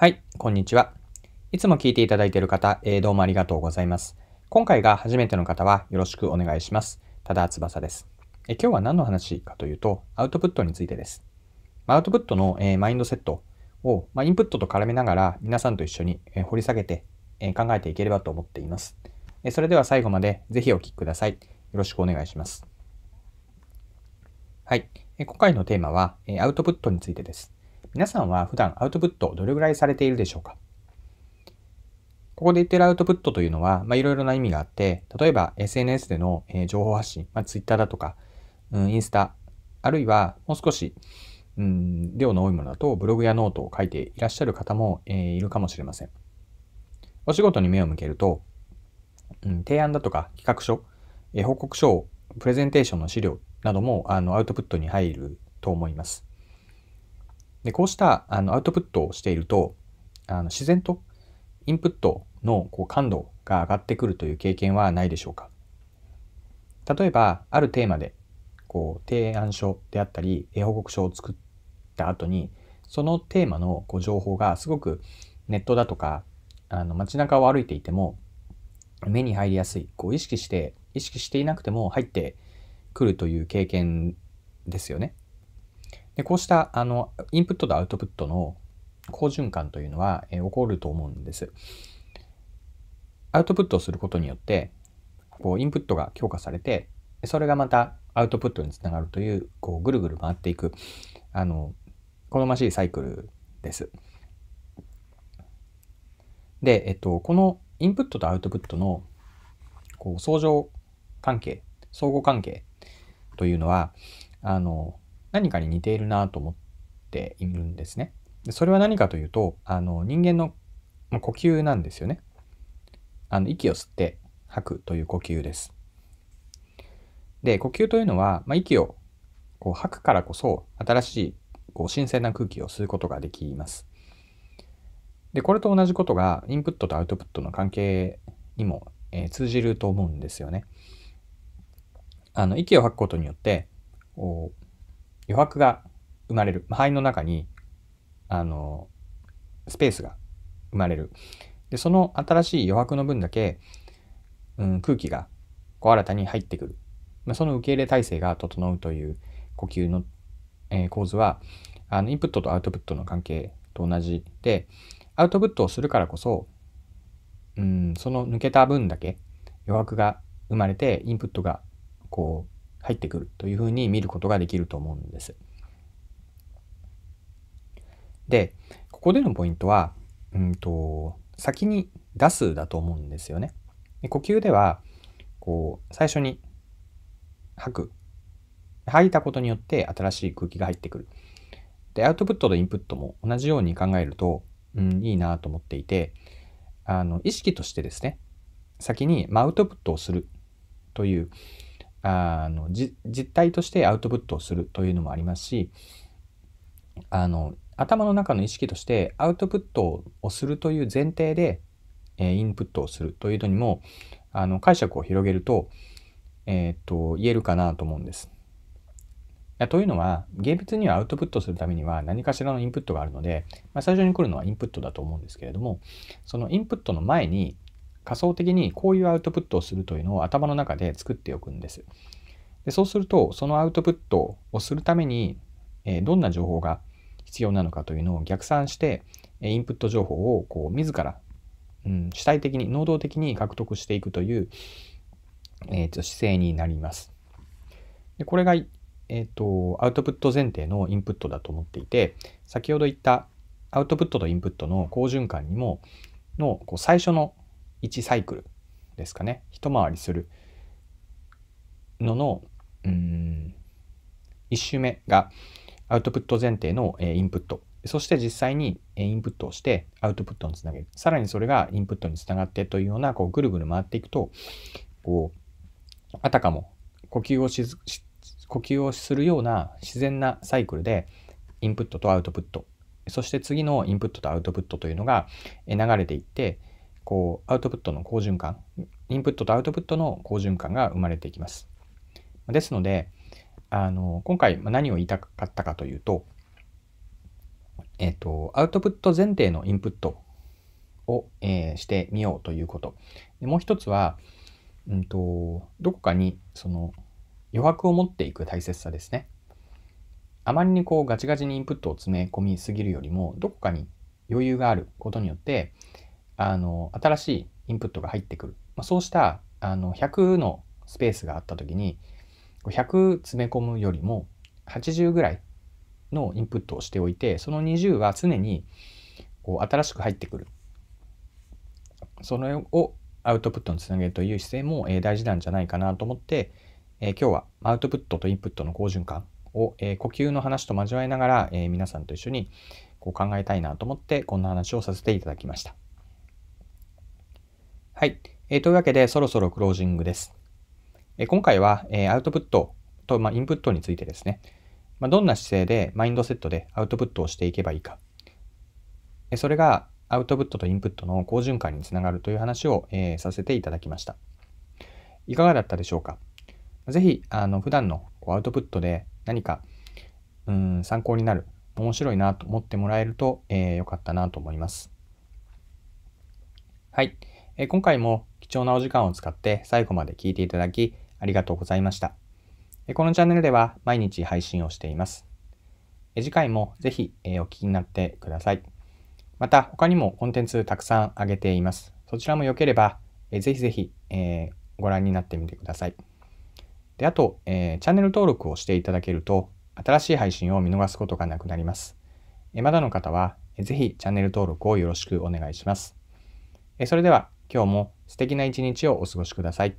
はい、こんにちは。いつも聞いていただいている方、えー、どうもありがとうございます。今回が初めての方はよろしくお願いします。ただ翼です。え今日は何の話かというと、アウトプットについてです。アウトプットの、えー、マインドセットを、まあ、インプットと絡めながら皆さんと一緒に、えー、掘り下げて、え考えていければと思っています。えそれでは最後までぜひお聴きください。よろしくお願いします。はい、え今回のテーマは、えアウトプットについてです。皆さんは普段アウトプットをどれぐらいされているでしょうかここで言ってるアウトプットというのは、まあ、いろいろな意味があって、例えば SNS での、え情報発信、まあ、Twitter だとか、うん、インスタ、あるいはもう少し、うん、量の多いものだとブログやノートを書いていらっしゃる方も、えー、いるかもしれません。お仕事に目を向けると、うん、提案だとか企画書、え報告書、プレゼンテーションの資料などもあのアウトプットに入ると思います。でこうしたあのアウトプットをしているとあの自然とインプットのこう感度が上がってくるという経験はないでしょうか例えばあるテーマでこう提案書であったり報告書を作った後にそのテーマのこう情報がすごくネットだとかあの街中を歩いていても目に入りやすいこう意識して意識していなくても入ってくるという経験ですよね。でこうしたあのインプットとアウトプットの好循環というのは、えー、起こると思うんです。アウトプットをすることによってこうインプットが強化されてそれがまたアウトプットにつながるというこうぐるぐる回っていくあの好ましいサイクルです。で、えっと、このインプットとアウトプットのこう相乗関係相互関係というのはあの何かに似ているなと思っているんですね。でそれは何かというとあの人間の、まあ、呼吸なんですよね。あの息を吸って吐くという呼吸です。で呼吸というのは、まあ、息をこう吐くからこそ新しいこう新鮮な空気を吸うことができます。でこれと同じことがインプットとアウトプットの関係にも、えー、通じると思うんですよね。あの息を吐くことによってこう余白が生まれる肺の中にあのスペースが生まれるでその新しい余白の分だけ、うん、空気がこう新たに入ってくる、まあ、その受け入れ体制が整うという呼吸の、えー、構図はあのインプットとアウトプットの関係と同じでアウトプットをするからこそ、うん、その抜けた分だけ余白が生まれてインプットがこう入ってくるというふうに見ることができると思うんです。で、ここでのポイントは、うんと、先に出すだと思うんですよね。で呼吸では、こう、最初に吐く。吐いたことによって新しい空気が入ってくる。で、アウトプットとインプットも同じように考えると、うん、いいなと思っていて、あの、意識としてですね、先に、まアウトプットをするという、あの実態としてアウトプットをするというのもありますしあの頭の中の意識としてアウトプットをするという前提で、えー、インプットをするというのにもあの解釈を広げると,、えー、っと言えるかなと思うんです。というのは芸術にはアウトプットするためには何かしらのインプットがあるので、まあ、最初に来るのはインプットだと思うんですけれどもそのインプットの前に仮想的にこういうアウトプットをするというのを頭の中で作っておくんです。でそうするとそのアウトプットをするために、えどんな情報が必要なのかというのを逆算して、えインプット情報をこう自ら、うん、主体的に能動的に獲得していくという、えー、と姿勢になります。でこれが、えーとアウトプット前提のインプットだと思っていて先ほど言ったアウトプットとインプットの好循環にものこう最初の1サイクルですかね一回りするののうん1周目がアウトプット前提の、えインプットそして実際にインプットをしてアウトプットにつなげる。さらにそれがインプットにつながってというような、こう、ぐるぐる回っていくと、こう、あたかも呼吸をし呼吸をするような自然なサイクルで、インプットとアウトプット、そして次のインプットとアウトプットというのが流れていって、こうアウトプットの好循環インプットとアウトプットの好循環が生まれていきます。ですのであの今回何を言いたかったかというと,、えっとアウトプット前提のインプットを、えー、してみようということでもう一つは、うんと、とどこかにその余白を持っていく大切さですね。あまりにこうガチガチにインプットを詰め込みすぎるよりもどこかに余裕があることによってあの新しいインプットが入ってくる、まあ、そうしたあの100のスペースがあった時に100詰め込むよりも80ぐらいのインプットをしておいてその20は常にこう新しく入ってくるそれをアウトプットにつなげるという姿勢も、え大事なんじゃないかなと思って、え今日はアウトプットとインプットの好循環を、え呼吸の話と交わりながら、え皆さんと一緒にこう考えたいなと思ってこんな話をさせていただきました。はい。えー、というわけで、そろそろクロージングです。えー、今回は、えー、アウトプットと、まあ、インプットについてですね、まあ、どんな姿勢で、マインドセットでアウトプットをしていけばいいか。えそれが、アウトプットとインプットの好循環につながるという話を、えー、させていただきました。いかがだったでしょうかぜひ、あの、普段のアウトプットで何か、うん、参考になる、面白いなと思ってもらえると、えー、よかったなと思います。はい。え今回も貴重なお時間を使って最後まで聞いていただきありがとうございました。えこのチャンネルでは毎日配信をしています。え次回もぜひ、えお聞きになってください。また他にもコンテンツたくさんあげています。そちらも良ければ、えぜひぜひ、えー、ご覧になってみてください。で、あと、えー、チャンネル登録をしていただけると、新しい配信を見逃すことがなくなります。えまだの方は、えー、ぜひチャンネル登録をよろしくお願いします。えそれでは、今日も素敵な一日をお過ごしください。